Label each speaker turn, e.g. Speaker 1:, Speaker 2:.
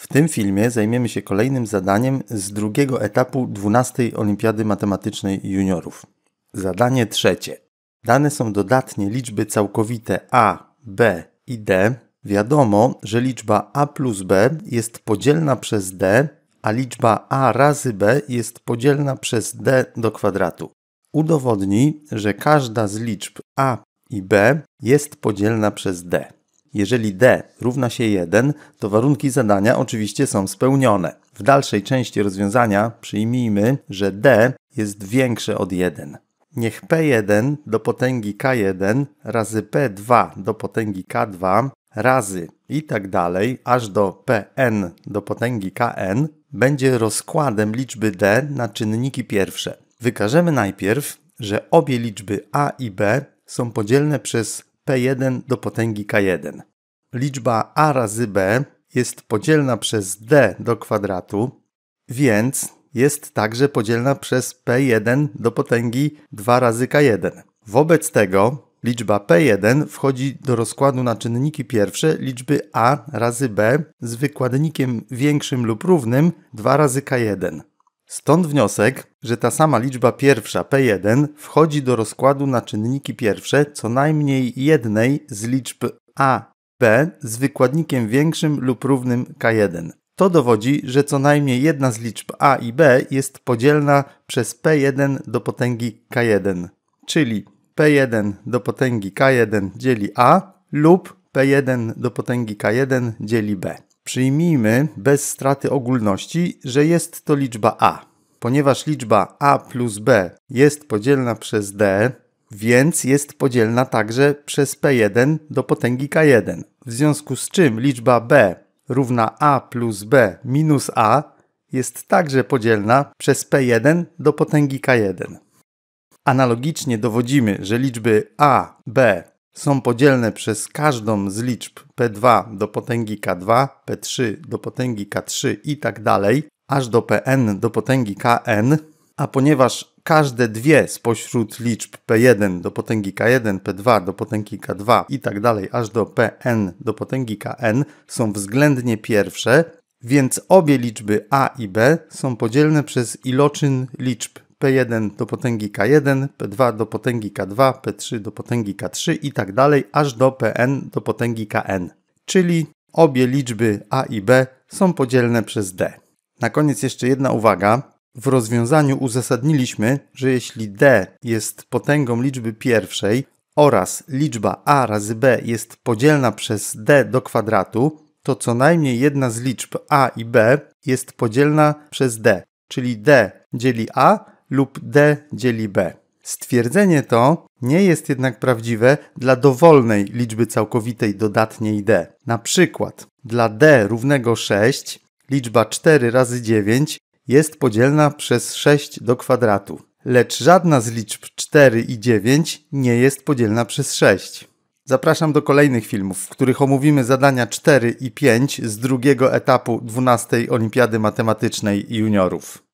Speaker 1: W tym filmie zajmiemy się kolejnym zadaniem z drugiego etapu 12 Olimpiady Matematycznej Juniorów. Zadanie trzecie. Dane są dodatnie liczby całkowite a, b i d. Wiadomo, że liczba a plus b jest podzielna przez d, a liczba a razy b jest podzielna przez d do kwadratu. Udowodnij, że każda z liczb a i b jest podzielna przez d. Jeżeli d równa się 1, to warunki zadania oczywiście są spełnione. W dalszej części rozwiązania przyjmijmy, że d jest większe od 1. Niech p1 do potęgi k1 razy p2 do potęgi k2 razy i tak dalej aż do pn do potęgi kn będzie rozkładem liczby d na czynniki pierwsze. Wykażemy najpierw, że obie liczby a i b są podzielne przez P1 do potęgi K1. Liczba A razy B jest podzielna przez D do kwadratu, więc jest także podzielna przez P1 do potęgi 2 razy K1. Wobec tego liczba P1 wchodzi do rozkładu na czynniki pierwsze liczby A razy B z wykładnikiem większym lub równym 2 razy K1. Stąd wniosek, że ta sama liczba pierwsza P1 wchodzi do rozkładu na czynniki pierwsze co najmniej jednej z liczb A, B z wykładnikiem większym lub równym K1. To dowodzi, że co najmniej jedna z liczb A i B jest podzielna przez P1 do potęgi K1, czyli P1 do potęgi K1 dzieli A lub P1 do potęgi K1 dzieli B. Przyjmijmy bez straty ogólności, że jest to liczba a. Ponieważ liczba a plus b jest podzielna przez d, więc jest podzielna także przez p1 do potęgi k1. W związku z czym liczba b równa a plus b minus a jest także podzielna przez p1 do potęgi k1. Analogicznie dowodzimy, że liczby a, b są podzielne przez każdą z liczb P2 do potęgi K2, P3 do potęgi K3 i tak dalej, aż do Pn do potęgi Kn, a ponieważ każde dwie spośród liczb P1 do potęgi K1, P2 do potęgi K2 i tak dalej, aż do Pn do potęgi Kn są względnie pierwsze, więc obie liczby A i B są podzielne przez iloczyn liczb P1 do potęgi K1, P2 do potęgi K2, P3 do potęgi K3 i tak dalej, aż do Pn do potęgi Kn. Czyli obie liczby A i B są podzielne przez D. Na koniec jeszcze jedna uwaga. W rozwiązaniu uzasadniliśmy, że jeśli D jest potęgą liczby pierwszej oraz liczba A razy B jest podzielna przez D do kwadratu, to co najmniej jedna z liczb a i b jest podzielna przez d, czyli d dzieli a, lub D dzieli B. Stwierdzenie to nie jest jednak prawdziwe dla dowolnej liczby całkowitej dodatniej D. Na przykład dla D równego 6 liczba 4 razy 9 jest podzielna przez 6 do kwadratu, lecz żadna z liczb 4 i 9 nie jest podzielna przez 6. Zapraszam do kolejnych filmów, w których omówimy zadania 4 i 5 z drugiego etapu 12 Olimpiady Matematycznej Juniorów.